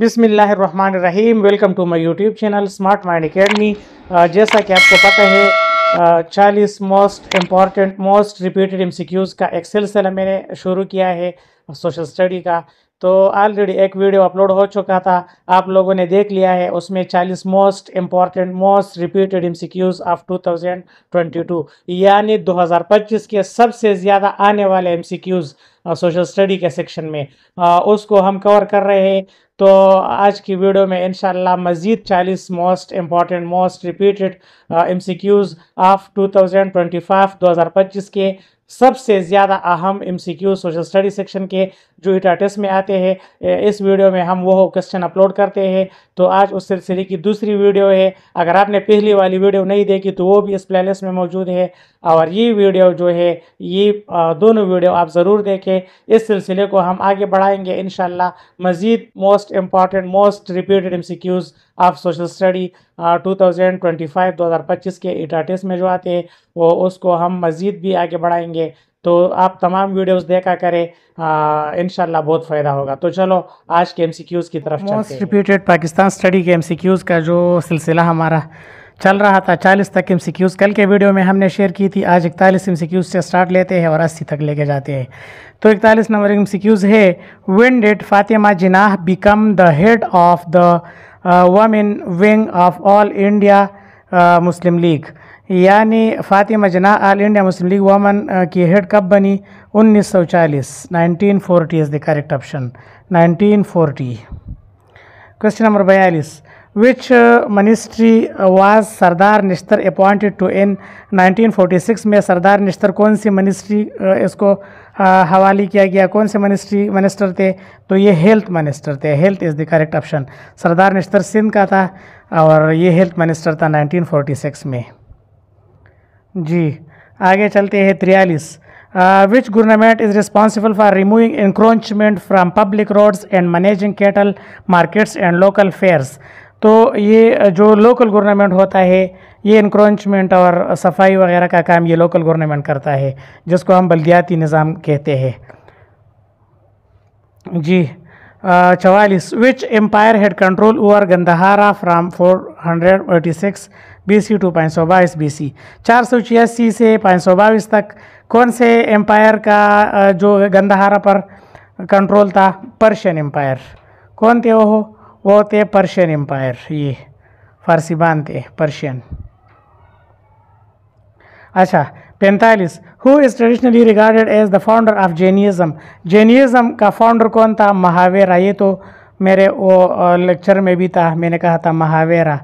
बिसमीम welcome to my YouTube channel smart mind academy जैसा कि आपको पता है चालीस most important most repeated MCQs का एक सिलसिला मैंने शुरू किया है सोशल स्टडी का तो ऑलरेडी एक वीडियो अपलोड हो चुका था आप लोगों ने देख लिया है उसमें 40 most important most repeated MCQs of 2022 यानी 2025 के सबसे ज़्यादा आने वाले एमसीक्यूज सोशल स्टडी के सेक्शन में आ, उसको हम कवर कर रहे हैं तो आज की वीडियो में इनशाला मज़ीद 40 most important most repeated M C Qs of हज़ार पच्चीस के सबसे ज़्यादा अहम M C Q social study section के जो टेस्ट में आते हैं इस वीडियो में हम वो क्वेश्चन अपलोड करते हैं तो आज उस सिलसिले की दूसरी वीडियो है अगर आपने पहली वाली वीडियो नहीं देखी तो वो भी इस प्लेलिस्ट में मौजूद है और ये वीडियो जो है ये दोनों वीडियो आप ज़रूर देखें इस सिलसिले को हम आगे बढ़ाएंगे इन मज़ीद most important most repeated M of social study two thousand twenty five दो हज़ार पच्चीस के इटाटिस में जो आते हैं वो उसको हम मज़ीद भी आगे बढ़ाएंगे तो आप तमाम वीडियोस देखा करें इनशाला बहुत फ़ायदा होगा तो चलो आज के एम की तरफ मोस्ट रिपीटेड पाकिस्तान स्टडी के एम का जो सिलसिला हमारा चल रहा था 40 तक एम कल के वीडियो में हमने शेयर की थी आज इकतालीस एम से स्टार्ट लेते हैं और 80 तक लेके जाते हैं तो इकतालीस नंबर एम है when did Fatima Jinnah become the head of the women wing of All India Muslim League यानी Fatima Jinnah All India Muslim League women की हेड कब बनी 1940 1940 is the correct option 1940 question number बयालीस which ministry was Sardar Nishtar appointed to in 1946 में सरदार निश्तर कौन सी ministry इसको हवाले किया गया कौन से मिनिस्ट्री मिनिस्टर थे तो ये हेल्थ मिनिस्टर थे health is the correct option Sardar Nishtar Sindh का था और ये हेल्थ मिनिस्टर था 1946 में जी आगे चलते हैं त्रियालीस which government is responsible for removing encroachment from public roads and managing cattle markets and local fairs तो ये जो लोकल गवर्नमेंट होता है ये इंक्रोचमेंट और सफाई वगैरह का काम ये लोकल गवर्नमेंट करता है जिसको हम बल्दियाती निज़ाम कहते हैं जी चवालीस which empire had control over Gandhara from four hundred eighty six B C to पाँच सौ बाईस बी सी चार सौ छियासी से पाँच सौ बाईस तक कौन से एम्पायर का जो गंदहारा पर कंट्रोल था पर्शियन एम्पायर कौन थे वो वो थे पर्शियन एम्पायर ये फारसीबान थे पर्शियन अच्छा पैंतालीस who is traditionally regarded as the founder of Jainism Jainism का फाउंडर कौन था महावेरा ये तो मेरे वो लेक्चर में भी था मैंने कहा था महावेरा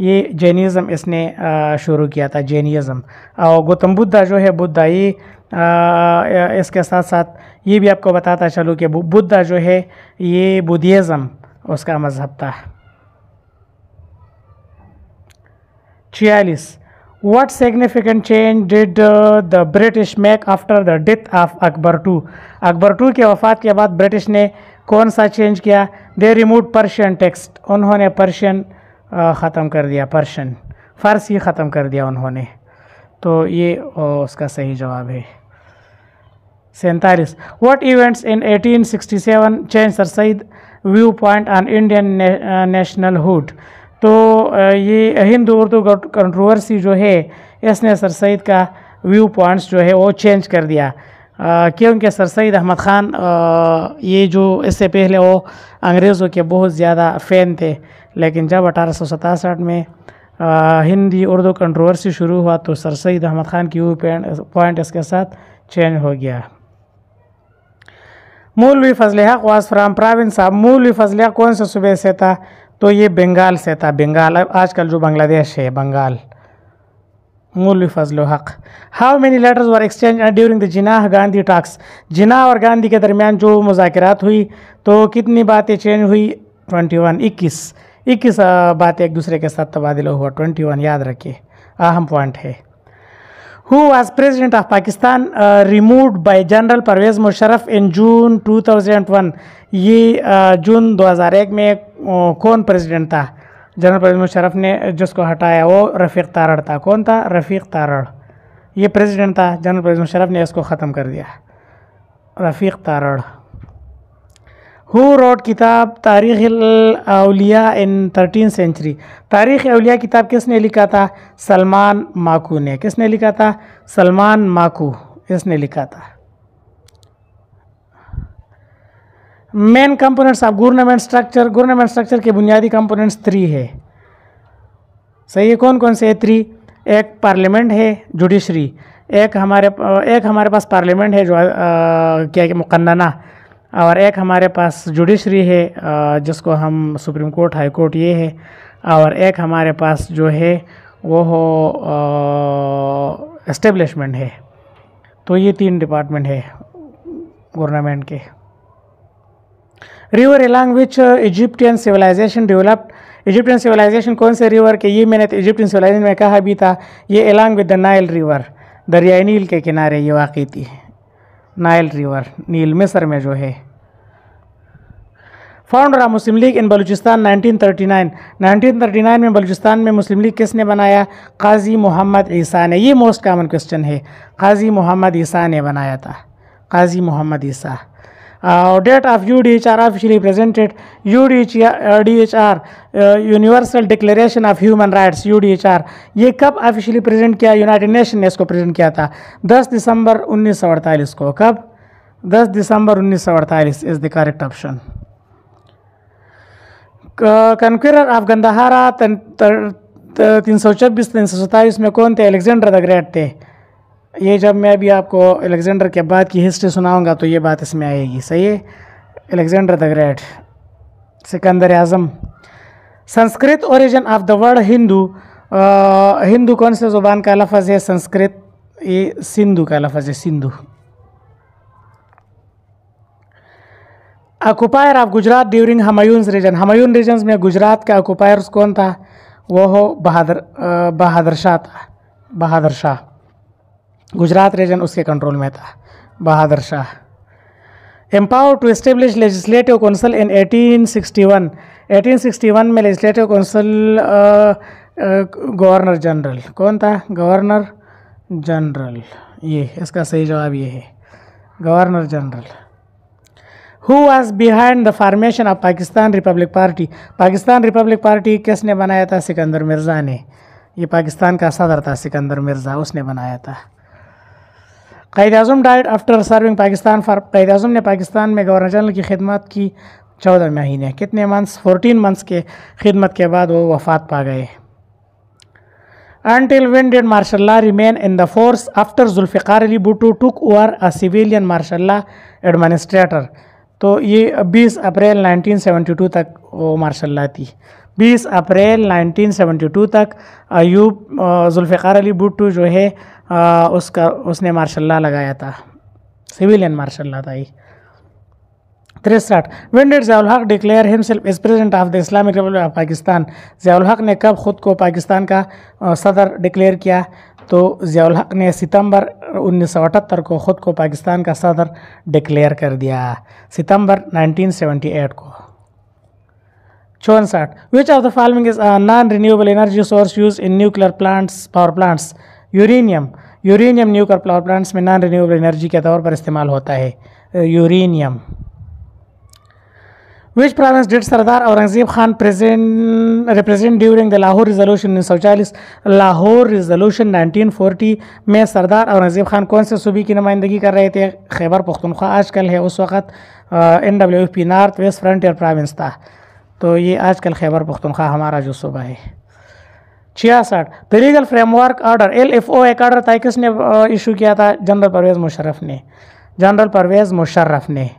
ये जैनिज़्म इसने शुरू किया था जैनिज़्म और गौतम बुद्धा जो है बुद्धा ये इसके साथ साथ ये भी आपको बताता चलूँ कि बुद्धा जो है ये बुद्धिज़्म उसका मज़हब था छियालीस what significant change did the British make after the death of Akbar two Akbar two के वफात के बाद ब्रिटिश ने कौन सा चेंज किया दे रिमूव पर्शियन टेक्स्ट उन्होंने पर्शियन ख़त्म कर दिया पर्शन फ़ारसी ख़त्म कर दिया उन्होंने तो ये उसका सही जवाब है सैंतालीस what events in 1867 changed sir Syed viewpoint on Indian nationhood तो ये हिंद उर्दू कंट्रोवर्सी जो है इसने सर सईद का व्यू पॉइंट्स जो है वो चेंज कर दिया क्योंकि सर सईद अहमद ख़ान ये जो इससे पहले वो अंग्रेज़ों के बहुत ज़्यादा फ़ैन थे लेकिन जब अठारह सौ सतासठ में आ, हिंदी उर्दू कंट्रोवर्सी शुरू हुआ तो सर सैद अहमद ख़ान की व्यू पॉइंट इसके साथ चेंज हो गया मूलवी फजल हक वाज फ्राम प्राविंस साहब मूलवी फजल हक कौन से सूबे से था तो ये बंगाल से था बंगाल आजकल जो बांग्लादेश है Bengal Maulvi Fazl Haq how many letters were exchange during the Jinnah Gandhi talks Jinnah और गांधी के दरमियान जो मुजाकर हुई तो कितनी बातें चेंज हुई ट्वेंटी वन इक्कीस इक्कीस बात एक दूसरे के साथ तबादला हुआ ट्वेंटी वन याद रखिए अहम पॉइंट है who was president of Pakistan remove by general Pervez Musharraf in June two one ये जून दो हज़ार एक में कौन प्रेजिडेंट था जनरल परवेज मुशरफ ने जिसको हटाया वो रफ़ीक तारड़ था कौन था रफ़ीक तारड़ ये प्रेजिडेंट था जनरल परवेज मुशरफ ने इसको ख़त्म कर दिया रफ़ीक तारड़ हु रोड किताब तारीख अलिया इन थर्टीन सेंचुरी तारीख अलिया किताब किसने लिखा था सलमान माकू ने किसने लिखा था सलमान माकू इसने लिखा था main components of government structure government structure के बुनियादी कंपोनेंट्स थ्री है सही है कौन कौन से है थ्री एक पार्लियामेंट है जुडिशरी एक हमारे एक हमारे पास पार्लियामेंट है जो आ, क्या मुकन्ना और एक हमारे पास जुडिशरी है जिसको हम सुप्रीम कोर्ट हाई कोर्ट ये है और एक हमारे पास जो है वो हो इस्टेब्लिशमेंट है तो ये तीन डिपार्टमेंट है गवर्नमेंट के river along which Egyptian civilization developed Egyptian civilization कौन से रिवर के ये मैंने तो इजिप्टियन सिविलाइजेशन में कहा भी था ये along with the Nile river दरियाई नील के किनारे ये वाकई थी नाइल रिवर नील मिसर में जो है founder of Muslim League in Balochistan 1939 1939 में बलूचिस्तान में मुस्लिम लीग किसने बनाया काजी मोहम्मद ईसा ने ये मोस्ट कामन क्वेश्चन है काजी मोहम्मद ईसा ने बनाया था Qazi Muhammad Isa date of U D H R officially presented U D H D H R universal declaration of human rights U D H R ये कब ऑफिशियली प्रेजेंट किया यूनाइटेड नेशन ने इसको प्रेजेंट किया था 10 दिसंबर उन्नीस को कब 10 दिसंबर उन्नीस is the correct option conqueror of Gandhara तीन सौ छब्बीस तीन सौ सत्ताईस में कौन थे अलेक्जेंडर द ग्रेट थे ये जब मैं अभी आपको अलेक्जेंडर के बाद की हिस्ट्री सुनाऊंगा तो ये बात इसमें आएगी सही है Alexander the great Sikandar Azam Sanskrit origin of the word Hindu Hindu कौन से ज़ुबान का लफज है संस्कृत ये सिंधु का लफज है Sindhu occupier of Gujarat during Humayun reign Humayun reign में गुजरात का अकुपायर्स कौन था वो हो बहादुर बहादुर शाह था बहादुर शाह गुजरात रीजन उसके कंट्रोल में था Bahadur Shah empower to establish legislative council in 1861 1861 में legislative काउंसिल गवर्नर जनरल कौन था गवर्नर जनरल ये इसका सही जवाब ये है governor general who was behind the formation of Pakistan republic party Pakistan republic party किसने बनाया था सिकंदर मिर्ज़ा ने ये पाकिस्तान का सदर था सिकंदर मिर्ज़ा उसने बनाया था Quaid Azam died after serving Pakistan for Quaid Azam ने पाकिस्तान में गवर्नर जनरल की खिदमत की चौदह महीने कितने मंथ्स फोर्टीन मंथ्स के खिदमत के बाद वो वफात पा गए until when did martial remain in the force after after Ali Bhutto took over a civilian civilian administrator तो ये 20 अप्रैल 1972 तक वो मार्शल ला थी 20 अप्रैल 1972 तक अयूब जुल्फ़ार अली भुट्टू जो है आ, उसका उसने मार्शल लगाया था सिविलियन मार्शल ला था ये तिरसठ when that Ziaul Haq declare himself as president of the Islamic republic of Pakistan Ziaul Haq ने कब खुद को पाकिस्तान का सदर डिक्लेयर किया तो जयाल हक ने सितंबर 1978 को ख़ुद को पाकिस्तान का सदर डिक्लेयर कर दिया सितंबर 1978 को चौंसठ which of the following is non renewable energy source use in nuclear plants power plants uranium uranium nuclear power plants में नॉन रिन्यूएबल एनर्जी के तौर पर इस्तेमाल होता है uranium did Sardar Aurangzeb Khan present represent during the Lahore resolution उन्नीस सौ चालीस लाहौर नाइनटीन फोर्टी में सरदार औरंगज़ेब खान कौन से सूबे की नुमाइंदगी कर रहे थे खैबर पुख्तनख्वा आज कल है उस वक्त N W P north west frontier province था तो ये आज कल खैबर पुख्तनख्वा हमारा जो सूबा है छियासठ the legal framework order L F O एक ऑर्डर था किसने इशू किया था जनरल परवेज़ मुशरफ ने जनरल परवेज़ मुशर्रफ ने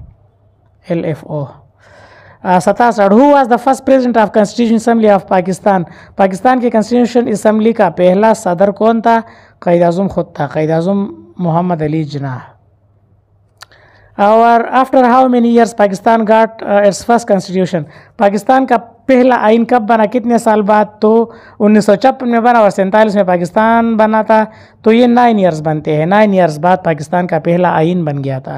एल एफ ओ सता हु आज the first president of constitution assembly of Pakistan Pakistan की कॉन्स्टिट्यूशन इसम्बली का पहला सदर कौन था कैद अजम खुद था कैद अजम मोहम्मद अली जनाह और after how many years Pakistan got its first constitution Pakistan का पहला आइन कब बना कितने साल बाद तो उन्नीस में बना और सैंतालीस में पाकिस्तान बना था तो ये नाइन ईयर्स बनते हैं नाइन ईयर्स बाद पाकिस्तान का पहला आइन बन गया था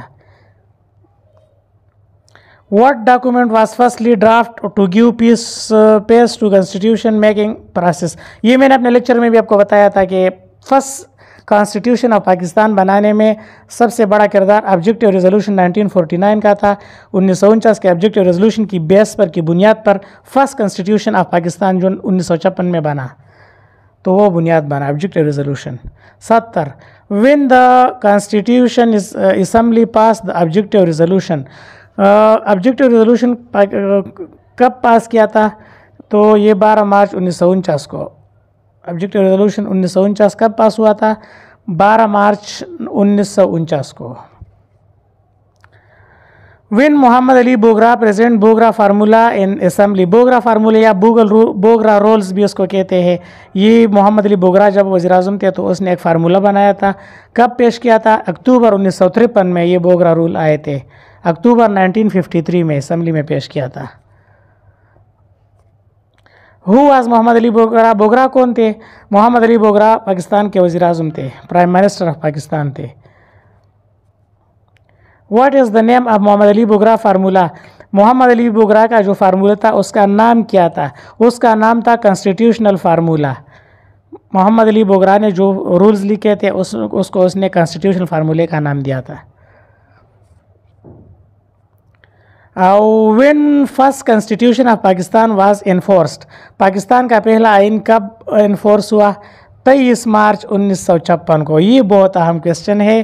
What document was firstly draft to give peace peace uh, to constitution making process? ये मैंने अपने लेक्चर में भी आपको बताया था कि फर्स्ट कॉन्स्टिट्यूशन ऑफ पाकिस्तान बनाने में सबसे बड़ा किरदार ऑब्जेक्टिव रेजोल्यूशन 1949 का था उन्नीस के ऑब्जेक्टिव रेजोल्यूशन की बेस पर की बुनियाद पर फर्स्ट कॉन्स्टिट्यूशन ऑफ पाकिस्तान जो उन्नीस में बना तो वो बुनियाद बना ऑब्जेक्टिव रेजोल्यूशन सत्तर when the constitution assembly pass the objective resolution objective resolution कब पास किया था तो ये बारह मार्च उन्नीस सौ उनचास को ऑब्जेक्टिव रेजोल्यूशन उन्नीस सौ उनचास कब पास हुआ था बारह मार्च उन्नीस सौ उनचास को when Mohammad Ali Bogra president Bogra formula in assembly Bogra formula या बोगल रू बोगरा रोल्स भी उसको कहते हैं ये मोहम्मद अली बोगरा जब वजी अजम थे तो उसने एक फार्मूला बनाया था कब पेश किया था अक्टूबर उन्नीस सौ तिरपन में ये बोगरा रूल आए थे अक्टूबर 1953 में असम्बली में पेश किया था हु आज मोहम्मद अली बोगरा बोगरा कौन थे मोहम्मद अली बोगरा पाकिस्तान के वजी अजम थे प्राइम मिनिस्टर ऑफ पाकिस्तान थे what is the name of Mohammad Ali Bogra formula Mohammad Ali Bogra का जो फार्मूला था उसका नाम क्या था उसका नाम था कॉन्स्टिट्यूशनल फार्मूला मोहम्मद अली बोगरा ने जो रूल्स लिखे थे उस उसको उसने कॉन्स्टिट्यूशनल फार्मूले का नाम दिया था when first constitution of Pakistan was enforced Pakistan का पहला आइन कब इन्फोर्स हुआ तेईस मार्च उन्नीस सौ छप्पन को ये बहुत अहम क्वेश्चन है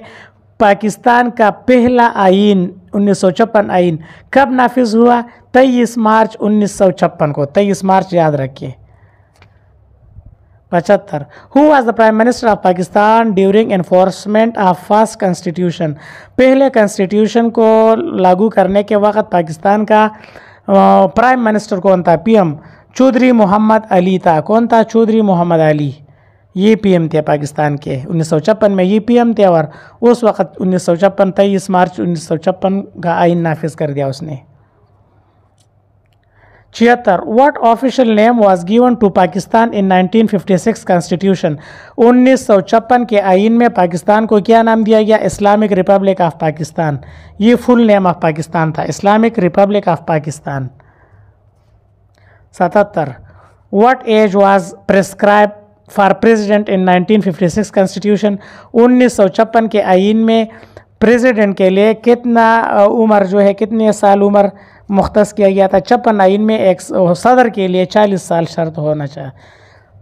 पाकिस्तान का पहला आइन उन्नीस सौ छप्पन आइन कब नाफिज हुआ तेईस मार्च उन्नीस सौ छप्पन को तेईस मार्च याद रखिए पचहत्तर who was the prime minister of Pakistan during enforcement of first constitution पहले कॉन्स्टिट्यूशन को लागू करने के वक्त पाकिस्तान का प्राइम मिनिस्टर कौन था पीएम चौधरी मोहम्मद अली था कौन था चौधरी मोहम्मद अली ये पीएम थे पाकिस्तान के उन्नीस में ये पीएम थे और उस वक्त उन्नीस सौ छप्पन तेईस मार्च उन्नीस का आइन नाफिज कर दिया उसने छिहत्तर what official name was given to Pakistan in 1956 constitution उन्नीस के आइन में पाकिस्तान को क्या नाम दिया गया इस्लामिक रिपब्लिक ऑफ पाकिस्तान ये फुल नेम ऑफ पाकिस्तान था इस्लामिक रिपब्लिक ऑफ पाकिस्तान सतहत्तर what age was prescribe for president in 1956 constitution उन्नीस के आइन में प्रेजिडेंट के लिए कितना उम्र जो है कितने साल उम्र मुख्त किया गया था छप्पन आइन में एक सदर के लिए चालीस साल शर्त होना चाहिए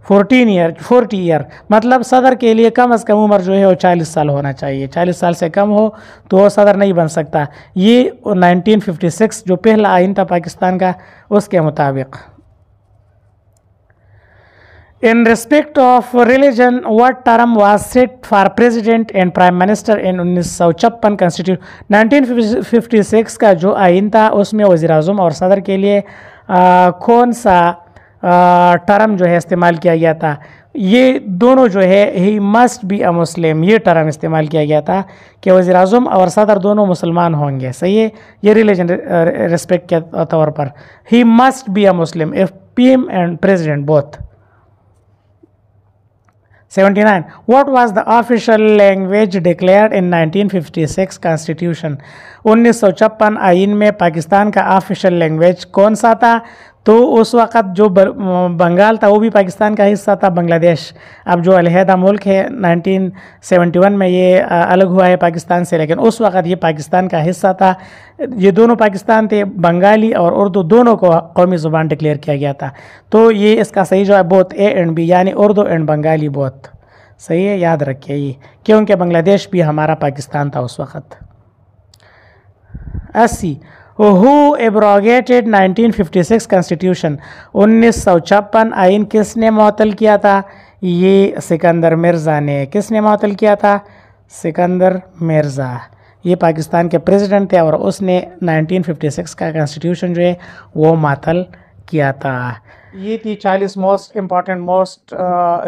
फोर्टीन ईयर फोर्टी ईयर मतलब सदर के लिए कम अज़ कम उम्र जो है वो चालीस साल होना चाहिए चालीस साल से कम हो तो वो सदर नहीं बन सकता ये 1956 जो पहला आइन था पाकिस्तान का उसके मुताबिक In respect of religion, what term was set for president and prime minister in उन्नीस सौ छप्पन फिफ्टी सिक्स का जो आइन था उसमें वजी अजम और सदर के लिए आ, कौन सा टर्म जो है इस्तेमाल किया गया था ये दोनों जो है ही मस्ट बी अ मुस्लिम ये टर्म इस्तेमाल किया गया था कि वजी अजम और सदर दोनों मुसलमान होंगे सही है ये रिलीजन रिस्पेक्ट के तौर पर he must be a Muslim if P M and president both 79 what was the official language declared in 1956 constitution 1956 आइन में पाकिस्तान का ऑफिशियल लैंग्वेज कौन सा था तो उस वक़्त जो बंगाल था वो भी पाकिस्तान का हिस्सा था बांग्लादेश अब जो अलहदा मुल्क है 1971 में ये अलग हुआ है पाकिस्तान से लेकिन उस वक़्त ये पाकिस्तान का हिस्सा था ये दोनों पाकिस्तान थे बंगाली और उर्दू दोनों को कौमी ज़ुबान डिक्लेयर किया गया था तो ये इसका सही जो है बोथ ए एंड बी यानी उर्दू एंड बंगाली बोथ सही है याद रखिए ये क्योंकि बांग्लादेश भी हमारा पाकिस्तान था उस वक़्त अस्सी हु एब्रोगेटेड 1956 कॉन्स्टिट्यूशन उन्नीस सौ छप्पन आइन किसने मअतल किया था ये सिकंदर मिर्ज़ा ने किसने मअतल किया था सिकंदर मिर्ज़ा ये पाकिस्तान के प्रेसिडेंट थे और उसने 1956 का कॉन्स्टिट्यूशन जो है वो मअतल किया था ये थी चालीस most important most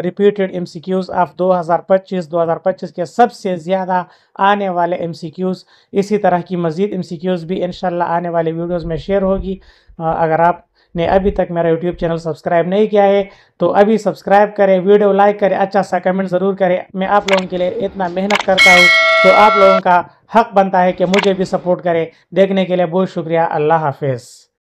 repeated Qs of 2025 2025 के सबसे ज़्यादा आने वाले एम क्यूज़ इसी तरह की मज़ीद एम क्यूज़ भी इन आने वाले वीडियोज़ में शेयर होगी uh, अगर आप ने अभी तक मेरा यूट्यूब चैनल सब्सक्राइब नहीं किया है तो अभी सब्सक्राइब करें वीडियो लाइक करें अच्छा सा कमेंट ज़रूर करें मैं आप लोगों के लिए इतना मेहनत करता हूँ तो आप लोगों का हक बनता है कि मुझे भी सपोर्ट करें देखने के लिए बहुत शुक्रिया अल्लाह हाफिज़